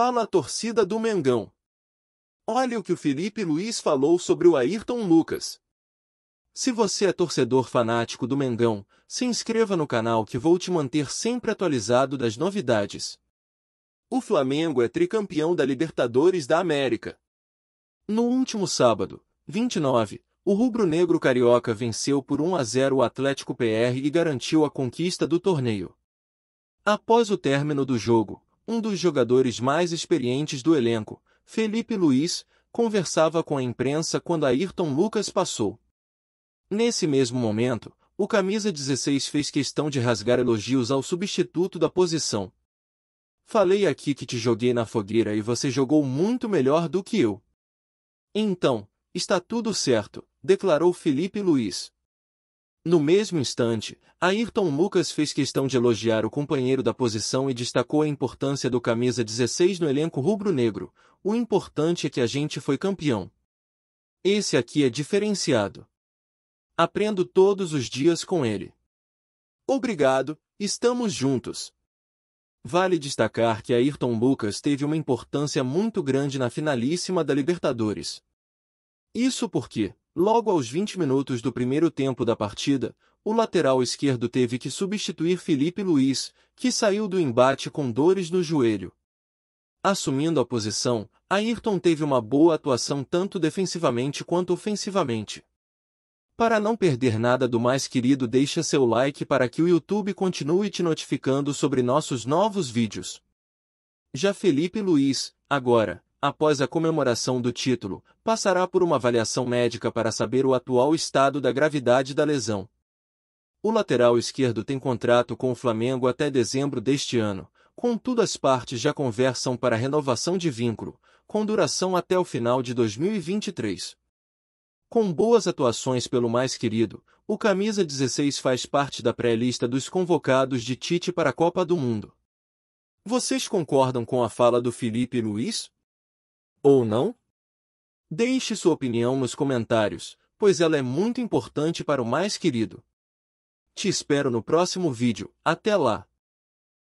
fala a torcida do Mengão. Olha o que o Felipe Luiz falou sobre o Ayrton Lucas. Se você é torcedor fanático do Mengão, se inscreva no canal que vou te manter sempre atualizado das novidades. O Flamengo é tricampeão da Libertadores da América. No último sábado, 29, o rubro-negro carioca venceu por 1 a 0 o Atlético PR e garantiu a conquista do torneio. Após o término do jogo, um dos jogadores mais experientes do elenco, Felipe Luiz, conversava com a imprensa quando Ayrton Lucas passou. Nesse mesmo momento, o camisa 16 fez questão de rasgar elogios ao substituto da posição. Falei aqui que te joguei na fogueira e você jogou muito melhor do que eu. Então, está tudo certo, declarou Felipe Luiz. No mesmo instante, Ayrton Lucas fez questão de elogiar o companheiro da posição e destacou a importância do camisa 16 no elenco rubro-negro. O importante é que a gente foi campeão. Esse aqui é diferenciado. Aprendo todos os dias com ele. Obrigado, estamos juntos. Vale destacar que Ayrton Lucas teve uma importância muito grande na finalíssima da Libertadores. Isso porque, Logo aos 20 minutos do primeiro tempo da partida, o lateral esquerdo teve que substituir Felipe Luiz, que saiu do embate com dores no joelho. Assumindo a posição, Ayrton teve uma boa atuação tanto defensivamente quanto ofensivamente. Para não perder nada do mais querido deixa seu like para que o YouTube continue te notificando sobre nossos novos vídeos. Já Felipe Luiz, agora, após a comemoração do título, passará por uma avaliação médica para saber o atual estado da gravidade da lesão. O lateral esquerdo tem contrato com o Flamengo até dezembro deste ano, contudo as partes já conversam para renovação de vínculo, com duração até o final de 2023. Com boas atuações pelo mais querido, o camisa 16 faz parte da pré-lista dos convocados de Tite para a Copa do Mundo. Vocês concordam com a fala do Felipe Luiz? ou não? Deixe sua opinião nos comentários, pois ela é muito importante para o mais querido. Te espero no próximo vídeo. Até lá!